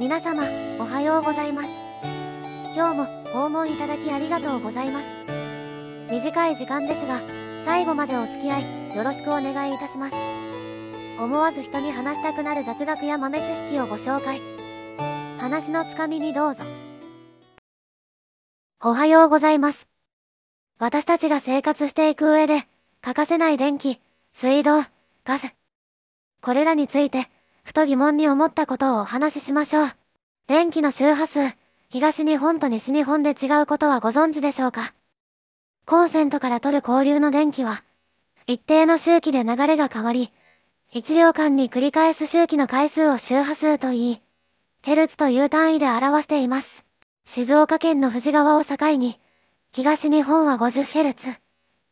皆様おはようございます今日も訪問いただきありがとうございます短い時間ですが最後までお付き合いよろしくお願いいたします思わず人に話したくなる雑学や豆知識をご紹介話のつかみにどうぞおはようございます私たちが生活していく上で欠かせない電気水道ガスこれらについてふと疑問に思ったことをお話ししましょう。電気の周波数、東日本と西日本で違うことはご存知でしょうかコンセントから取る交流の電気は、一定の周期で流れが変わり、1秒間に繰り返す周期の回数を周波数と言い、ヘルツという単位で表しています。静岡県の富士川を境に、東日本は 50Hz、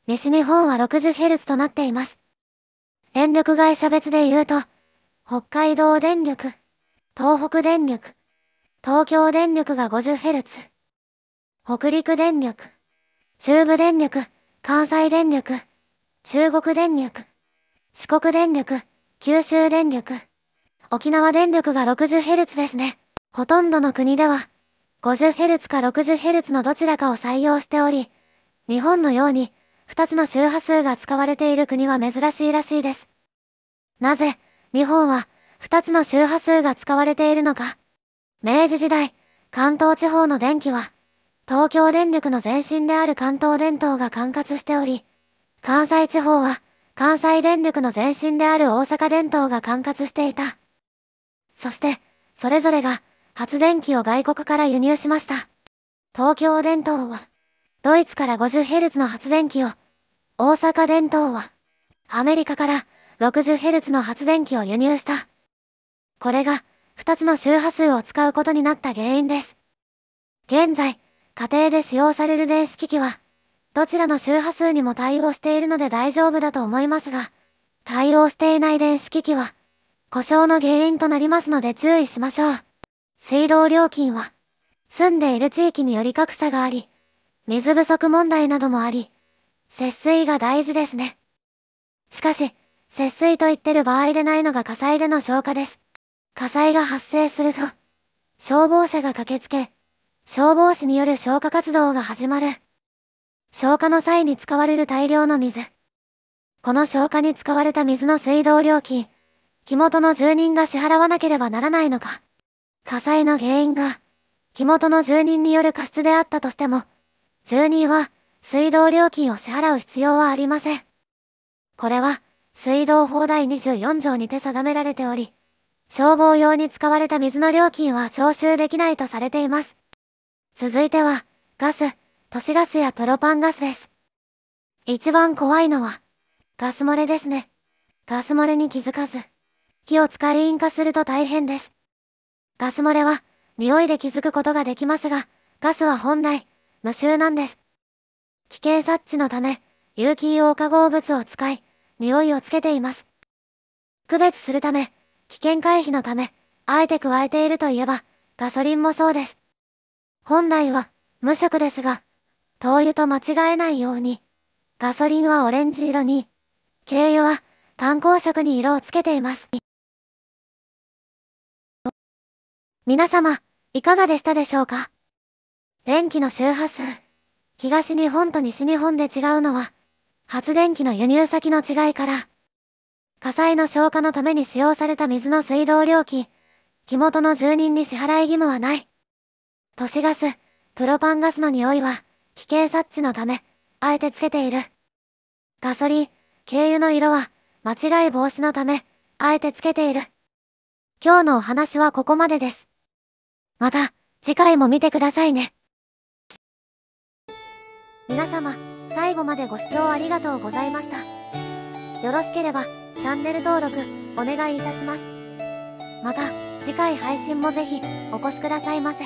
西日本は 60Hz となっています。電力会社別で言うと、北海道電力、東北電力、東京電力が 50Hz、北陸電力、中部電力、関西電力、中国電力、四国電力、九州電力、沖縄電力が 60Hz ですね。ほとんどの国では、50Hz か 60Hz のどちらかを採用しており、日本のように、2つの周波数が使われている国は珍しいらしいです。なぜ、日本は2つの周波数が使われているのか。明治時代、関東地方の電気は、東京電力の前身である関東電灯が管轄しており、関西地方は、関西電力の前身である大阪電灯が管轄していた。そして、それぞれが、発電機を外国から輸入しました。東京電灯は、ドイツから 50Hz の発電機を、大阪電灯は、アメリカから 60Hz の発電機を輸入した。これが、2つの周波数を使うことになった原因です。現在、家庭で使用される電子機器は、どちらの周波数にも対応しているので大丈夫だと思いますが、対応していない電子機器は、故障の原因となりますので注意しましょう。水道料金は、住んでいる地域により格差があり、水不足問題などもあり、節水が大事ですね。しかし、節水と言ってる場合でないのが火災での消火です。火災が発生すると、消防車が駆けつけ、消防士による消火活動が始まる。消火の際に使われる大量の水。この消火に使われた水の水道料金、火元の住人が支払わなければならないのか。火災の原因が、火元の住人による過失であったとしても、住人は水道料金を支払う必要はありません。これは、水道法第24条にて定められており、消防用に使われた水の料金は徴収できないとされています。続いては、ガス、都市ガスやプロパンガスです。一番怖いのは、ガス漏れですね。ガス漏れに気づかず、火を使い引火すると大変です。ガス漏れは、匂いで気づくことができますが、ガスは本来、無臭なんです。危険察知のため、有機硫黄化合物を使い、匂いをつけています。区別するため、危険回避のため、あえて加えているといえば、ガソリンもそうです。本来は、無色ですが、灯油と間違えないように、ガソリンはオレンジ色に、軽油は炭鉱色に色をつけています。皆様、いかがでしたでしょうか電気の周波数。東日本と西日本で違うのは、発電機の輸入先の違いから、火災の消火のために使用された水の水道料金、火元の住人に支払い義務はない。都市ガス、プロパンガスの匂いは、危険察知のため、あえてつけている。ガソリン、軽油の色は、間違い防止のため、あえてつけている。今日のお話はここまでです。また、次回も見てくださいね。皆様、最後までご視聴ありがとうございました。よろしければ、チャンネル登録、お願いいたします。また、次回配信もぜひ、お越しくださいませ。